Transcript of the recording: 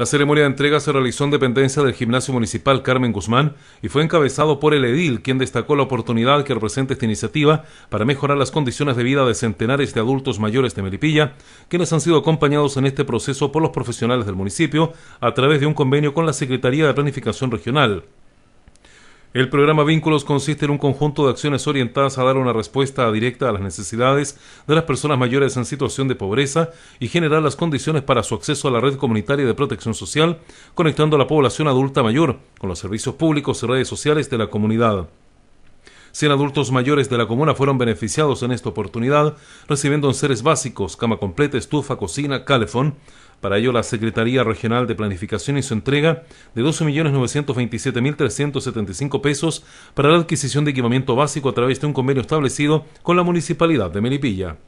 La ceremonia de entrega se realizó en dependencia del Gimnasio Municipal Carmen Guzmán y fue encabezado por el edil, quien destacó la oportunidad que representa esta iniciativa para mejorar las condiciones de vida de centenares de adultos mayores de Melipilla, quienes han sido acompañados en este proceso por los profesionales del municipio a través de un convenio con la Secretaría de Planificación Regional. El programa Vínculos consiste en un conjunto de acciones orientadas a dar una respuesta directa a las necesidades de las personas mayores en situación de pobreza y generar las condiciones para su acceso a la red comunitaria de protección social, conectando a la población adulta mayor con los servicios públicos y redes sociales de la comunidad. Cien adultos mayores de la comuna fueron beneficiados en esta oportunidad, recibiendo seres básicos, cama completa, estufa, cocina, calefón, para ello, la Secretaría Regional de Planificación hizo entrega de 12.927.375 pesos para la adquisición de equipamiento básico a través de un convenio establecido con la Municipalidad de Melipilla.